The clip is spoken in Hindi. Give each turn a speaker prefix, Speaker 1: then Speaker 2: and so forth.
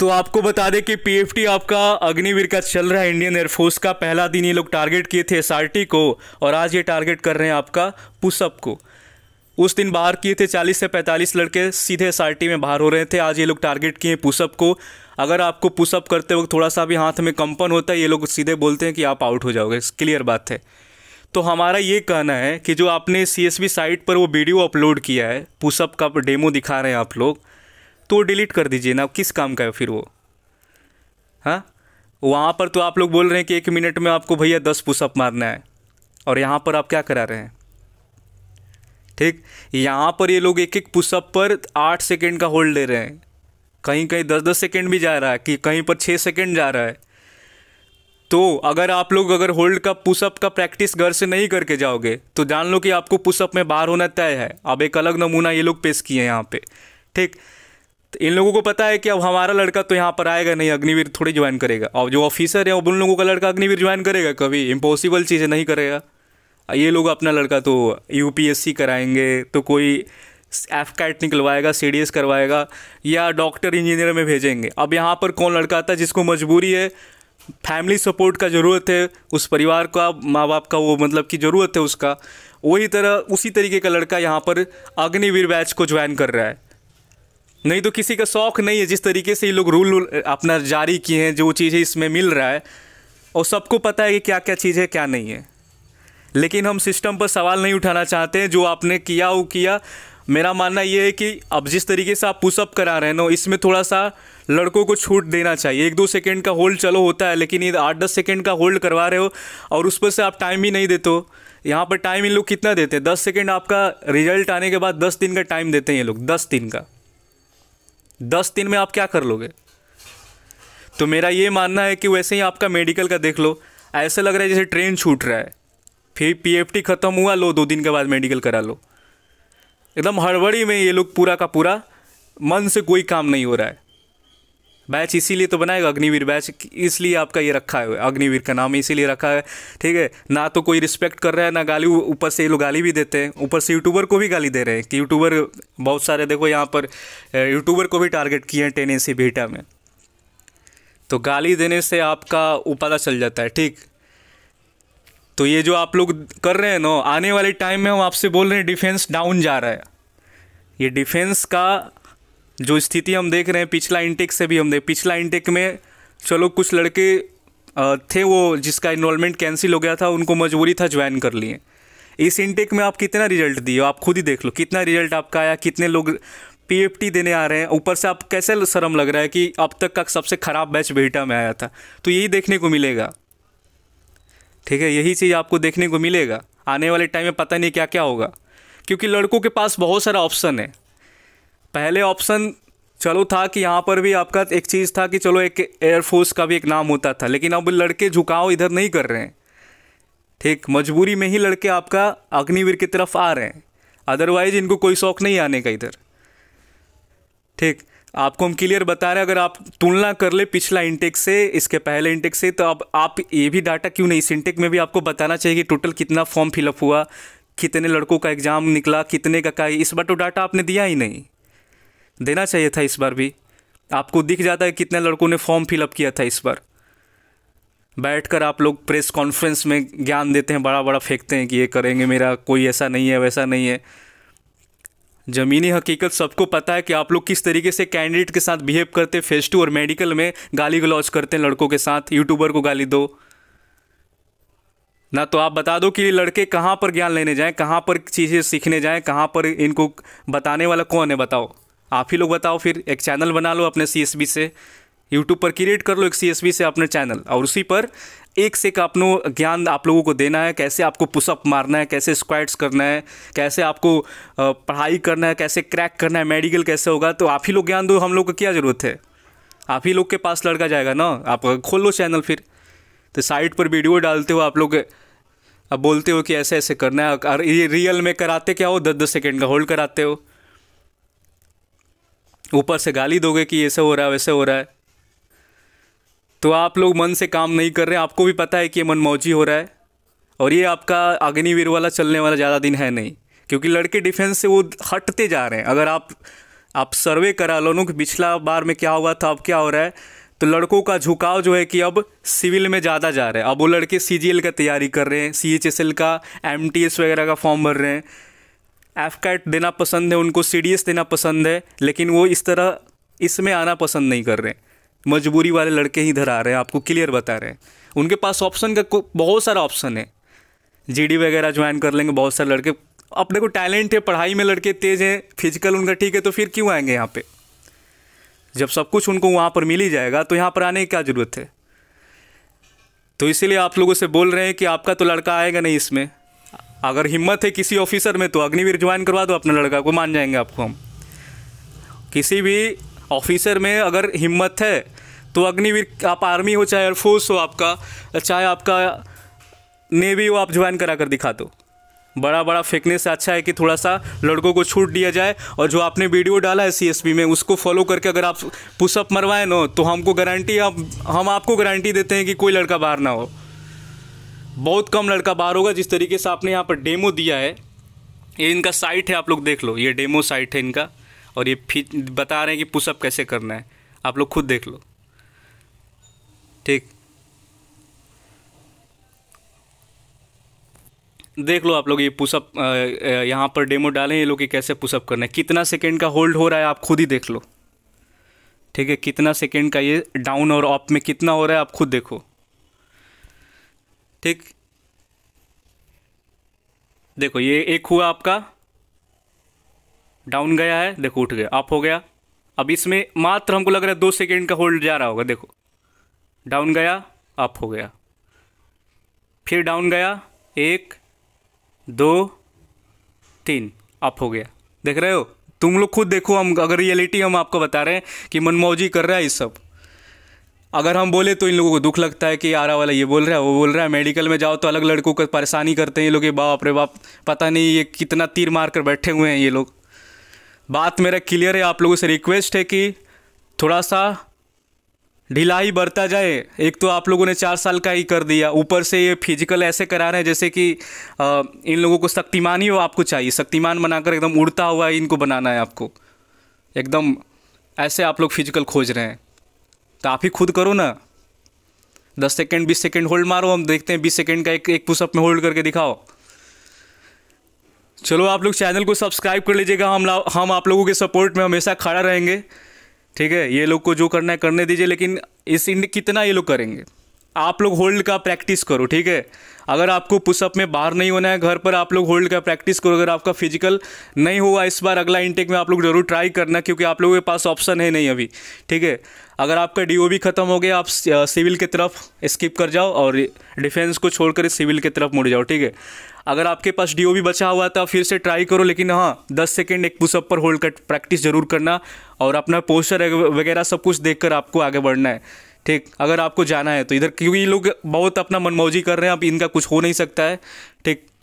Speaker 1: तो आपको बता दें कि पीएफटी आपका अग्निवीर का चल रहा है इंडियन एयरफोर्स का पहला दिन ये लोग टारगेट किए थे एसआरटी को और आज ये टारगेट कर रहे हैं आपका पुशअप को उस दिन बाहर किए थे 40 से 45 लड़के सीधे एस में बाहर हो रहे थे आज ये लोग टारगेट किए हैं पुशअप को अगर आपको पुशअप करते वक्त थोड़ा सा भी हाथ में कंपन होता है ये लोग सीधे बोलते हैं कि आप आउट हो जाओगे क्लियर बात है तो हमारा ये कहना है कि जो आपने सी साइट पर वो वीडियो अपलोड किया है पुशअप का डेमो दिखा रहे हैं आप लोग तो डिलीट कर दीजिए ना किस काम का है फिर वो हाँ वहाँ पर तो आप लोग बोल रहे हैं कि एक मिनट में आपको भैया दस पुशअप मारना है और यहाँ पर आप क्या करा रहे हैं ठीक यहाँ पर ये लोग एक एक पुशअप पर आठ सेकेंड का होल्ड ले रहे हैं कहीं कहीं दस दस सेकेंड भी जा रहा है कि कहीं पर छः सेकेंड जा रहा है तो अगर आप लोग अगर होल्ड का पुशअप का प्रैक्टिस घर से नहीं करके जाओगे तो जान लो कि आपको पुशअप में बाहर होना तय है अब एक अलग नमूना ये लोग पेश किए हैं यहाँ पे ठीक तो इन लोगों को पता है कि अब हमारा लड़का तो यहाँ पर आएगा नहीं अग्निवीर थोड़ी ज्वाइन करेगा और जो ऑफिसर है अब उन लोगों का लड़का अग्निवीर ज्वाइन करेगा कभी इम्पॉसिबल चीज़ें नहीं करेगा ये लोग अपना लड़का तो यू कराएंगे तो कोई एफ कैट निकलवाएगा सी डी एस करवाएगा या डॉक्टर इंजीनियर में भेजेंगे अब यहाँ पर कौन लड़का आता है जिसको मजबूरी है फैमिली सपोर्ट का ज़रूरत है उस परिवार का माँ बाप का वो मतलब की ज़रूरत है उसका वही तरह उसी तरीके का लड़का यहाँ पर अग्निवीर बैच को ज्वाइन कर रहा है नहीं तो किसी का शौक नहीं है जिस तरीके से ये लोग रूल अपना जारी किए हैं जो चीज़ें इसमें मिल रहा है और सबको पता है कि क्या क्या चीज़ है क्या नहीं है लेकिन हम सिस्टम पर सवाल नहीं उठाना चाहते हैं जो आपने किया वो किया मेरा मानना ये है कि अब जिस तरीके से आप पुशअप करा रहे हैं ना इसमें थोड़ा सा लड़कों को छूट देना चाहिए एक दो सेकंड का होल्ड चलो होता है लेकिन ये आठ दस सेकंड का होल्ड करवा रहे हो और उस पर से आप टाइम ही नहीं देते हो यहाँ पर टाइम इन लोग कितना देते हैं दस सेकेंड आपका रिजल्ट आने के बाद दस दिन का टाइम देते हैं ये लोग दस दिन का दस दिन में आप क्या कर लोगे तो मेरा ये मानना है कि वैसे ही आपका मेडिकल का देख लो ऐसे लग रहा है जैसे ट्रेन छूट रहा है फिर पीएफटी ख़त्म हुआ लो दो दिन के बाद मेडिकल करा लो एकदम हड़बड़ी में ये लोग पूरा का पूरा मन से कोई काम नहीं हो रहा है बैच इसीलिए तो बनाएगा अग्निवीर बैच इसलिए आपका ये रखा है अग्निवीर का नाम इसीलिए रखा है ठीक है ना तो कोई रिस्पेक्ट कर रहा है ना गाली ऊपर से ये लोग गाली भी देते हैं ऊपर से यूट्यूबर को भी गाली दे रहे हैं कि यूट्यूबर बहुत सारे देखो यहाँ पर यूट्यूबर को भी टारगेट किए हैं टेन एसी बीटा में तो गाली देने से आपका उपाधा चल जाता है ठीक तो ये जो आप लोग कर रहे हैं ना आने वाले टाइम में हम आपसे बोल रहे हैं डिफेंस डाउन जा रहा है ये डिफेंस का जो स्थिति हम देख रहे हैं पिछला इंटेक से भी हम देख पिछला इंटेक में चलो कुछ लड़के थे वो जिसका इनरोलमेंट कैंसिल हो गया था उनको मजबूरी था ज्वाइन कर लिए इस इंटेक में आप कितना रिजल्ट दिए आप खुद ही देख लो कितना रिजल्ट आपका आया कितने लोग पी देने आ रहे हैं ऊपर से आप कैसे शर्म लग रहा है कि अब तक का सबसे ख़राब बैच बेटा में आया था तो यही देखने को मिलेगा ठीक है यही चीज़ आपको देखने को मिलेगा आने वाले टाइम में पता नहीं क्या क्या होगा क्योंकि लड़कों के पास बहुत सारा ऑप्शन है पहले ऑप्शन चलो था कि यहाँ पर भी आपका एक चीज़ था कि चलो एक एयरफोर्स का भी एक नाम होता था लेकिन अब लड़के झुकाव इधर नहीं कर रहे हैं ठीक मजबूरी में ही लड़के आपका अग्निवीर की तरफ आ रहे हैं अदरवाइज इनको कोई शौक नहीं आने का इधर ठीक आपको हम क्लियर बता रहे हैं अगर आप तुलना कर ले पिछला इंटेक से इसके पहले इंटेक से तो अब आप ये भी डाटा क्यों नहीं इस इंटेक में भी आपको बताना चाहिए कि टोटल कितना फॉर्म फिलअप हुआ कितने लड़कों का एग्ज़ाम निकला कितने का का इस बार तो डाटा आपने दिया ही नहीं देना चाहिए था इस बार भी आपको दिख जाता है कितने लड़कों ने फॉर्म फिलअप किया था इस बार बैठकर आप लोग प्रेस कॉन्फ्रेंस में ज्ञान देते हैं बड़ा बड़ा फेंकते हैं कि ये करेंगे मेरा कोई ऐसा नहीं है वैसा नहीं है ज़मीनी हकीकत सबको पता है कि आप लोग किस तरीके से कैंडिडेट के साथ बिहेव करते फेस टू और मेडिकल में गाली गलौज करते हैं लड़कों के साथ यूट्यूबर को गाली दो ना तो आप बता दो कि लड़के कहाँ पर ज्ञान लेने जाएँ कहाँ पर चीज़ें सीखने जाएँ कहाँ पर इनको बताने वाला कौन है बताओ आप ही लोग बताओ फिर एक चैनल बना लो अपने सी से यूट्यूब पर क्रिएट कर लो एक सी से अपने चैनल और उसी पर एक से एक अपनों ज्ञान आप लोगों को देना है कैसे आपको पुशअप मारना है कैसे स्क्वाड्स करना है कैसे आपको पढ़ाई करना है कैसे क्रैक करना है मेडिकल कैसे होगा तो आप ही लोग ज्ञान दो हम लोग को क्या ज़रूरत है आप ही लोग के पास लड़का जाएगा ना आप खोल लो चैनल फिर तो साइट पर वीडियो डालते हो आप लोग अब बोलते हो कि ऐसे ऐसे करना है और ये रियल में कराते क्या हो दस दस सेकेंड का होल्ड कराते हो ऊपर से गाली दोगे कि ऐसे हो रहा है वैसे हो रहा है तो आप लोग मन से काम नहीं कर रहे आपको भी पता है कि ये मन मौजी हो रहा है और ये आपका अग्निवीर वाला चलने वाला ज़्यादा दिन है नहीं क्योंकि लड़के डिफेंस से वो हटते जा रहे हैं अगर आप आप सर्वे करा लो कि पिछला बार में क्या हुआ था अब क्या हो रहा है तो लड़कों का झुकाव जो है कि अब सिविल में ज़्यादा जा रहा है अब वो लड़के सी का तैयारी कर रहे हैं सी का एम वगैरह का फॉर्म भर रहे हैं एफ कैट देना पसंद है उनको सी देना पसंद है लेकिन वो इस तरह इसमें आना पसंद नहीं कर रहे मजबूरी वाले लड़के ही इधर आ रहे हैं आपको क्लियर बता रहे हैं उनके पास ऑप्शन का बहुत सारा ऑप्शन है जीडी वगैरह ज्वाइन कर लेंगे बहुत सारे लड़के अपने को टैलेंट है पढ़ाई में लड़के तेज हैं फिजिकल उनका ठीक है तो फिर क्यों आएंगे यहाँ पे जब सब कुछ उनको वहाँ पर मिल ही जाएगा तो यहाँ पर आने की क्या ज़रूरत है तो इसीलिए आप लोगों से बोल रहे हैं कि आपका तो लड़का आएगा नहीं इसमें अगर हिम्मत है किसी ऑफिसर में तो अग्निवीर ज्वाइन करवा दो अपने लड़का को मान जाएंगे आपको हम किसी भी ऑफिसर में अगर हिम्मत है तो अग्निवीर आप आर्मी हो चाहे एयरफोर्स हो आपका चाहे आपका नेवी हो आप ज्वाइन करा कर दिखा दो बड़ा बड़ा फेंकने से अच्छा है कि थोड़ा सा लड़कों को छूट दिया जाए और जो आपने वीडियो डाला है सीएसपी में उसको फॉलो करके अगर आप पुशअप मरवाएं ना तो हमको गारंटी आप हम आपको गारंटी देते हैं कि कोई लड़का बाहर ना हो बहुत कम लड़का बाहर होगा जिस तरीके से आपने यहाँ पर डेमो दिया है ये इनका साइट है आप लोग देख लो ये डेमो साइट है इनका और ये बता रहे हैं कि पुशअप कैसे करना है आप लोग खुद देख लो ठीक देख लो आप लोग ये पुशअप यहाँ पर डेमो डालें ये लोग कि कैसे पुशअप करना है कितना सेकेंड का होल्ड हो रहा है आप खुद ही देख लो ठीक है कितना सेकेंड का ये डाउन और अप में कितना हो रहा है आप खुद देखो ठीक देखो ये एक हुआ आपका डाउन गया है देखो उठ गया अप हो गया अब इसमें मात्र हमको लग रहा है दो सेकेंड का होल्ड जा रहा होगा देखो डाउन गया अप हो गया फिर डाउन गया एक दो तीन अप हो गया देख रहे हो तुम लोग खुद देखो हम अगर रियलिटी हम आपको बता रहे हैं कि मनमौजी कर रहा है ये सब अगर हम बोले तो इन लोगों को दुख लगता है कि आरा वाला ये बोल रहा है वो बोल रहा है मेडिकल में जाओ तो अलग लड़कों को परेशानी करते हैं ये लोग ये बाप रे बाप पता नहीं ये कितना तीर मार कर बैठे हुए हैं ये लोग बात मेरा क्लियर है आप लोगों से रिक्वेस्ट है कि थोड़ा सा ढिलाई ही बरता जाए एक तो आप लोगों ने चार साल का ही कर दिया ऊपर से ये फिजिकल ऐसे करा रहे हैं जैसे कि आ, इन लोगों को शक्तिमान ही हो आपको चाहिए शक्तिमान बनाकर एकदम उड़ता हुआ इनको बनाना है आपको एकदम ऐसे आप लोग फिजिकल खोज रहे हैं तो आप ही खुद करो ना दस सेकेंड बीस सेकेंड होल्ड मारो हम देखते हैं बीस सेकेंड का एक एक पुशअप में होल्ड करके दिखाओ चलो आप लोग चैनल को सब्सक्राइब कर लीजिएगा हम हम आप लोगों के सपोर्ट में हमेशा खड़ा रहेंगे ठीक है ये लोग को जो करना है करने दीजिए लेकिन इस इंड कितना ये लोग करेंगे आप लोग होल्ड का प्रैक्टिस करो ठीक है अगर आपको पुशअप में बाहर नहीं होना है घर पर आप लोग होल्ड का प्रैक्टिस करो अगर आपका फिजिकल नहीं हुआ इस बार अगला इंटेक में आप लोग जरूर ट्राई करना क्योंकि आप लोगों के पास ऑप्शन है नहीं अभी ठीक है अगर आपका डी ख़त्म हो गया आप सिविल की तरफ स्किप कर जाओ और डिफेंस को छोड़कर सिविल की तरफ मुड़ जाओ ठीक है अगर आपके पास डी बचा हुआ था तो फिर से ट्राई करो लेकिन हाँ दस सेकेंड एक पुशअप पर होल्ड कर प्रैक्टिस ज़रूर करना और अपना पोस्टर वगैरह सब कुछ देख आपको आगे बढ़ना है ठीक अगर आपको जाना है तो इधर क्योंकि लोग बहुत अपना मनमौजी कर रहे हैं अब इनका कुछ हो नहीं सकता है ठीक